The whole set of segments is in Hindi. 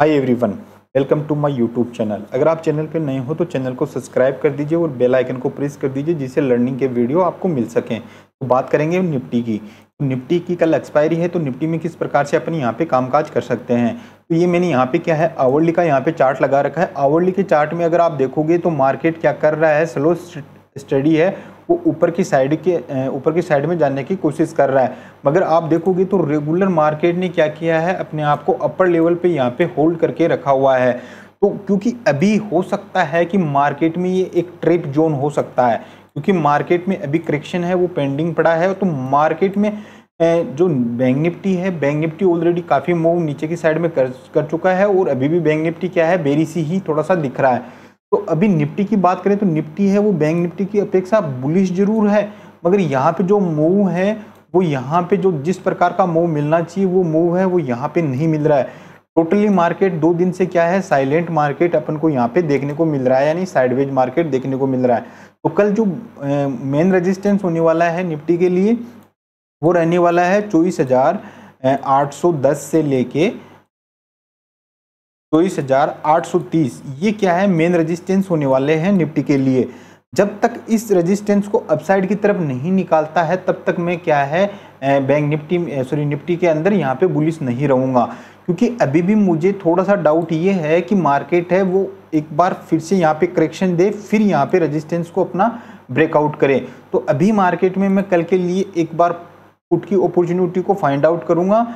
hi everyone welcome to my YouTube channel अगर आप चैनल पर नए हो तो चैनल को सब्सक्राइब कर दीजिए और बेल आइकन को प्रेस कर दीजिए जिससे लर्निंग के वीडियो आपको मिल सकें तो बात करेंगे निफ्टी की तो निफ्टी की कल एक्सपायरी है तो निफ्टी में किस प्रकार से अपन यहाँ पे कामकाज कर सकते हैं तो ये मैंने यहाँ पे क्या है आवर्ली का यहाँ पे चार्ट लगा रखा है आवर्ली के चार्ट में अगर आप देखोगे तो मार्केट क्या कर रहा है स्लो स्टडी है वो ऊपर की साइड के ऊपर की साइड में जाने की कोशिश कर रहा है मगर आप देखोगे तो रेगुलर मार्केट ने क्या किया है अपने आप को अपर लेवल पे यहाँ पे होल्ड करके रखा हुआ है तो क्योंकि अभी हो सकता है कि मार्केट में ये एक ट्रेप जोन हो सकता है क्योंकि मार्केट में अभी करेक्शन है वो पेंडिंग पड़ा है तो मार्केट में जो बैंक निफ्टी है बैंक निफ्टी ऑलरेडी काफ़ी मूव नीचे की साइड में कर कर चुका है और अभी भी बैंक निफ्टी क्या है बेरी सी ही थोड़ा सा दिख रहा है तो अभी निफ्टी की बात करें तो निफ्टी है वो बैंक निफ्टी की अपेक्षा बुलिश जरूर है मगर यहाँ पे जो मूव है वो यहाँ पे जो जिस प्रकार का मूव मिलना चाहिए वो मूव है वो यहाँ पे नहीं मिल रहा है टोटली मार्केट दो दिन से क्या है साइलेंट मार्केट अपन को यहाँ पे देखने को मिल रहा है यानी साइडवेज मार्केट देखने को मिल रहा है तो कल जो मेन रजिस्टेंस होने वाला है निफ्टी के लिए वो रहने वाला है चौबीस हज़ार आठ सौ दस से लेके चौबीस हज़ार आठ सौ तीस ये क्या है मेन रेजिस्टेंस होने वाले हैं निफ्टी के लिए जब तक इस रेजिस्टेंस को अपसाइड की तरफ नहीं निकालता है तब तक मैं क्या है बैंक निफ्टी सॉरी निफ्टी के अंदर यहाँ पे बुलिस नहीं रहूँगा क्योंकि अभी भी मुझे थोड़ा सा डाउट ये है कि मार्केट है वो एक बार फिर से यहाँ पे करेक्शन दे फिर यहाँ पे रेजिस्टेंस को अपना ब्रेकआउट करे तो अभी मार्केट में मैं कल के लिए एक बार उठ की अपॉर्चुनिटी को फाइंड आउट करूँगा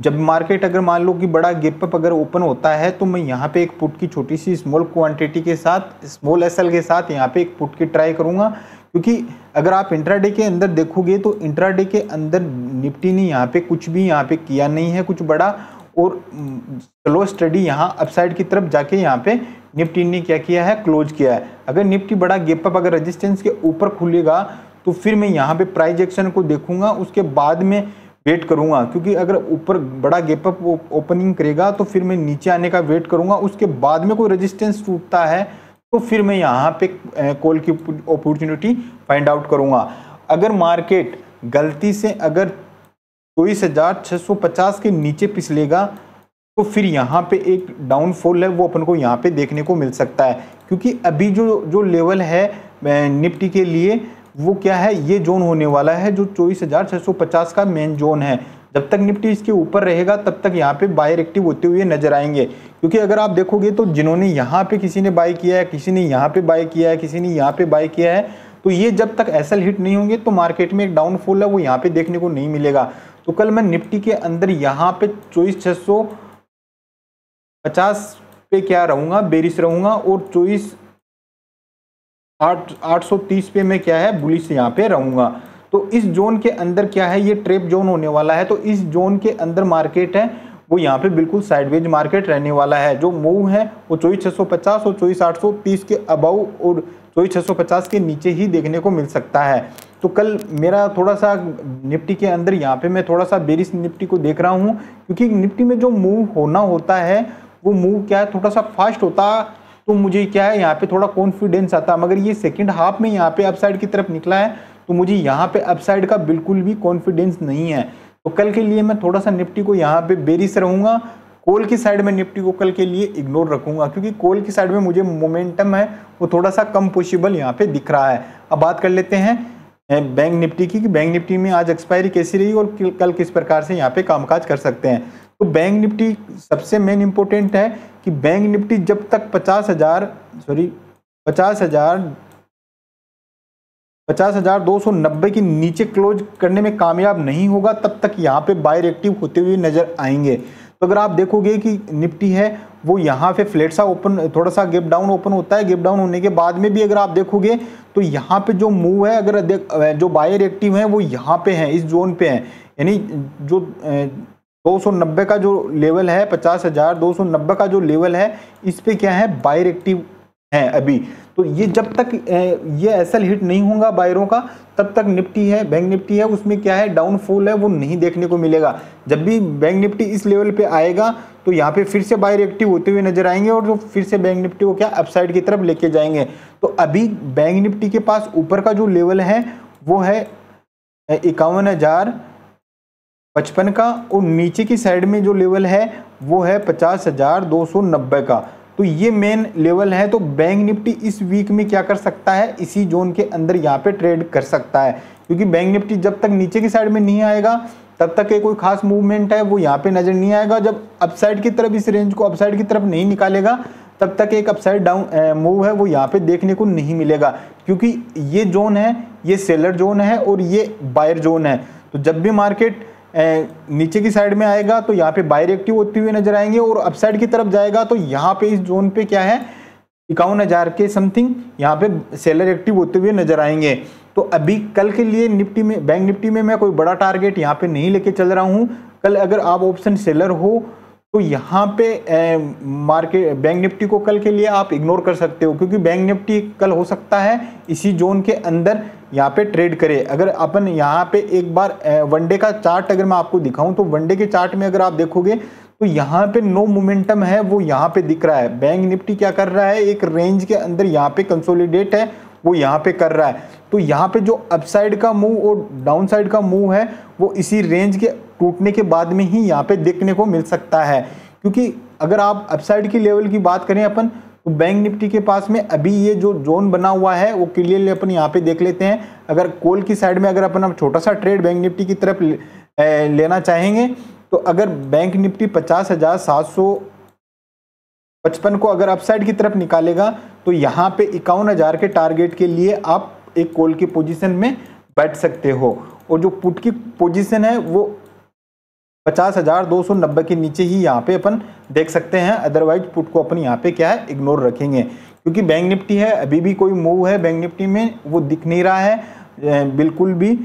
जब मार्केट अगर मान लो कि बड़ा गेप अप अगर ओपन होता है तो मैं यहाँ पे एक पुट की छोटी सी स्मॉल क्वांटिटी के साथ स्मॉल एसएल के साथ यहाँ पे एक पुट की ट्राई करूँगा क्योंकि अगर आप इंट्राडे के अंदर देखोगे तो इंट्राडे के अंदर निफ्टी ने यहाँ पे कुछ भी यहाँ पे किया नहीं है कुछ बड़ा और स्लो स्टडी यहाँ अपसाइड की तरफ जाके यहाँ पे निफ्टी ने क्या किया है क्लोज किया है अगर निफ्टी बड़ा गेप अप अगर रजिस्टेंस के ऊपर खुलेगा तो फिर मैं यहाँ पे प्राइज एक्शन को देखूंगा उसके बाद में वेट करूंगा क्योंकि अगर ऊपर बड़ा गैप अप ओपनिंग करेगा तो फिर मैं नीचे आने का वेट करूंगा उसके बाद में कोई रेजिस्टेंस टूटता है तो फिर मैं यहाँ पे कॉल की अपॉर्चुनिटी फाइंड आउट करूँगा अगर मार्केट गलती से अगर चौबीस हज़ार छः सौ पचास के नीचे पिछलेगा तो फिर यहाँ पे एक डाउनफॉल है वो अपन को यहाँ पे देखने को मिल सकता है क्योंकि अभी जो जो लेवल है निफ्टी के लिए वो क्या है ये जोन होने वाला है जो चौबीस हज़ार छह सौ पचास का मेन जोन है जब तक निफ्टी इसके ऊपर रहेगा तब तक यहाँ पे बायर एक्टिव होते हुए नजर आएंगे क्योंकि अगर आप देखोगे तो जिन्होंने यहाँ पे किसी ने बाय किया है किसी ने यहाँ पे बाय किया है किसी ने यहाँ पे बाय किया है तो ये जब तक एसएल हिट नहीं होंगे तो मार्केट में एक डाउनफॉल है वो यहाँ पे देखने को नहीं मिलेगा तो कल मैं निफ्टी के अंदर यहाँ पे चौबीस छह सौ पचास पे क्या रहूंगा बेरिस रहूंगा और चौबीस आठ पे मैं क्या है बुलिस यहाँ पे रहूंगा तो इस जोन के अंदर क्या है ये ट्रेप जोन होने वाला है तो इस जोन के अंदर मार्केट है वो यहाँ पे बिल्कुल साइडवेज मार्केट रहने वाला है जो मूव है वो चौबीस छः सौ पचास और चौबीस आठ सौ तीस के अबाउ और चौबीस छः सौ पचास के नीचे ही देखने को मिल सकता है तो कल मेरा थोड़ा सा निफ्टी के अंदर यहाँ पे मैं थोड़ा सा बेरिस निफ्टी को देख रहा हूँ क्योंकि निफ्टी में जो मूव होना होता है वो मूव क्या है थोड़ा सा फास्ट होता तो मुझे क्या है यहाँ पे थोड़ा कॉन्फिडेंस आता मगर ये सेकेंड हाफ में यहाँ पे अपसाइड की तरफ निकला है तो मुझे यहाँ पे अपसाइड का बिल्कुल भी कॉन्फिडेंस नहीं है तो कल के लिए मैं थोड़ा सा निफ्टी को यहाँ पे बेरिस रहूँगा कोल की साइड में निफ्टी को कल के लिए इग्नोर रखूंगा क्योंकि कोल की साइड में मुझे मोमेंटम है वो थोड़ा सा कम पॉसिबल यहाँ पे दिख रहा है अब बात कर लेते हैं बैंक निफ्टी की कि बैंक निफ्टी में आज एक्सपायरी कैसी रही और कल किस प्रकार से यहाँ पे कामकाज कर सकते हैं तो बैंक निफ्टी सबसे मेन इम्पोर्टेंट है कि बैंक निफ्टी जब तक पचास हज़ार सॉरी पचास हज़ार पचास हज़ार दो सौ नब्बे के नीचे क्लोज करने में कामयाब नहीं होगा तब तक यहाँ पे बायर एक्टिव होते हुए नज़र आएंगे तो अगर आप देखोगे कि निफ्टी है वो यहाँ पे फ्लैट सा ओपन थोड़ा सा गेप डाउन ओपन होता है गेप डाउन होने के बाद में भी अगर आप देखोगे तो यहाँ पे जो मूव है अगर जो बायर एक्टिव है वो यहाँ पे हैं इस जोन पे हैं यानी जो 290 का जो लेवल है पचास हजार दो सौ नब्बे का जो लेवल है इस पर क्या है बायर एक्टिव है अभी तो ये जब तक ये एसल हिट नहीं होगा बायरों का तब तक निफ्टी है बैंक निफ्टी है उसमें क्या है डाउनफॉल है वो नहीं देखने को मिलेगा जब भी बैंक निफ्टी इस लेवल पे आएगा तो यहाँ पे फिर से बायर एक्टिव होते हुए नजर आएंगे और तो फिर से बैंक निफ्टी को क्या अपसाइड की तरफ लेके जाएंगे तो अभी बैंक निफ्टी के पास ऊपर का जो लेवल है वो है इक्यावन हज़ार पचपन का और नीचे की साइड में जो लेवल है वो है पचास हज़ार दो सौ नब्बे का तो ये मेन लेवल है तो बैंक निफ्टी इस वीक में क्या कर सकता है इसी जोन के अंदर यहाँ पे ट्रेड कर सकता है क्योंकि बैंक निफ्टी जब तक नीचे की साइड में नहीं आएगा तब तक के कोई खास मूवमेंट है वो यहाँ पे नज़र नहीं आएगा जब अपसाइड की तरफ इस रेंज को अपसाइड की तरफ नहीं निकालेगा तब तक एक अपसाइड डाउन मूव है वो यहाँ पे देखने को नहीं मिलेगा क्योंकि ये जोन है ये सेलर जोन है और ये बायर जोन है तो जब भी मार्केट नीचे की साइड में आएगा तो यहाँ पे बायर एक्टिव होते हुए नजर आएंगे और अपसाइड की तरफ जाएगा तो यहाँ पे इस जोन पे क्या है इक्यावन हज़ार के समथिंग यहाँ पे सेलर एक्टिव होते हुए नजर आएंगे तो अभी कल के लिए निफ्टी में बैंक निफ्टी में मैं कोई बड़ा टारगेट यहाँ पे नहीं लेके चल रहा हूँ कल अगर आप ऑप्शन सेलर हो तो यहाँ पे मार्केट बैंक निफ्टी को कल के लिए आप इग्नोर कर सकते हो क्योंकि बैंक निफ्टी कल हो सकता है इसी जोन के अंदर यहाँ पे ट्रेड करे अगर अपन यहाँ पे एक बार वनडे का चार्ट अगर मैं आपको दिखाऊं तो वनडे के चार्ट में अगर आप देखोगे तो यहाँ पे नो मोमेंटम है वो यहाँ पे दिख रहा है बैंक निफ्टी क्या कर रहा है एक रेंज के अंदर यहाँ पे कंसोलिडेट है वो यहाँ पे कर रहा है तो यहाँ पे जो अपसाइड का मूव और डाउनसाइड का मूव है वो इसी रेंज के टूटने के बाद में ही यहाँ पे देखने को मिल सकता है क्योंकि अगर आप अपसाइड की लेवल की बात करें अपन तो बैंक निफ्टी के पास में अभी ये जो जोन बना हुआ है वो क्लियरली अपन यहाँ पे देख लेते हैं अगर कोल की साइड में अगर अपन छोटा सा ट्रेड बैंक निफ्टी की तरफ लेना चाहेंगे तो अगर बैंक निफ्टी पचास हज़ार सात सौ पचपन को अगर अपसाइड की तरफ निकालेगा तो यहाँ पे इक्यावन हज़ार के टारगेट के लिए आप एक कॉल की पोजीशन में बैठ सकते हो और जो पुट की पोजीशन है वो पचास हज़ार दो सौ नब्बे के नीचे ही यहाँ पे अपन देख सकते हैं अदरवाइज पुट को अपन यहाँ पे क्या है इग्नोर रखेंगे क्योंकि बैंक निफ्टी है अभी भी कोई मूव है बैंक निफ्टी में वो दिख नहीं रहा है बिल्कुल भी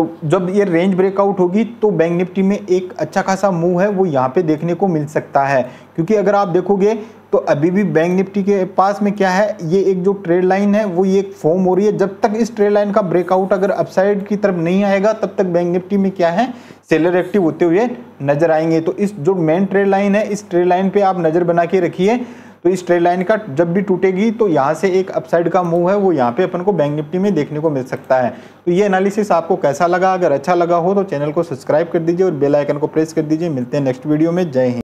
तो जब ये रेंज ब्रेकआउट होगी तो बैंक निफ्टी में एक अच्छा खासा मूव है वो यहाँ पे देखने को मिल सकता है क्योंकि अगर आप देखोगे तो अभी भी बैंक निफ्टी के पास में क्या है ये एक जो ट्रेड लाइन है वो ये फॉर्म हो रही है जब तक इस ट्रेड लाइन का ब्रेकआउट अगर अपसाइड की तरफ नहीं आएगा तब तक बैंक निफ्टी में क्या है सेलर एक्टिव होते हुए नजर आएंगे तो इस जो मेन ट्रेड लाइन है इस ट्रेड लाइन पर आप नज़र बना के रखिए तो इस ट्रेड लाइन का जब भी टूटेगी तो यहाँ से एक अपसाइड का मूव है वो यहाँ पे अपन को बैंक निफ्टी में देखने को मिल सकता है तो ये एनालिसिस आपको कैसा लगा अगर अच्छा लगा हो तो चैनल को सब्सक्राइब कर दीजिए और बेलाइकन को प्रेस कर दीजिए मिलते हैं नेक्स्ट वीडियो में जय हिंद